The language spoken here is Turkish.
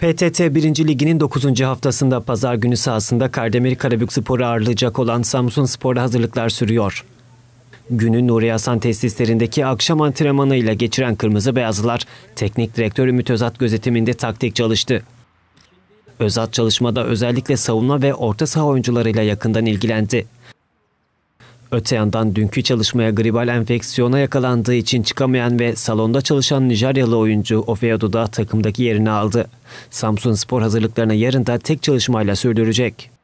PTT 1. Ligi'nin 9. haftasında pazar günü sahasında Kardemir Karabük Spor'u ağırlayacak olan Samsun Spor'a hazırlıklar sürüyor. Günü Nuri Hasan tesislerindeki akşam antrenmanıyla geçiren Kırmızı Beyazlılar, teknik direktör Ümit Özat gözetiminde taktik çalıştı. Özat çalışmada özellikle savunma ve orta saha oyuncularıyla yakından ilgilendi. Öte yandan dünkü çalışmaya gribal enfeksiyona yakalandığı için çıkamayan ve salonda çalışan Nijeryalı oyuncu Ofeodu da takımdaki yerini aldı. Samsun spor hazırlıklarını yarın da tek çalışmayla sürdürecek.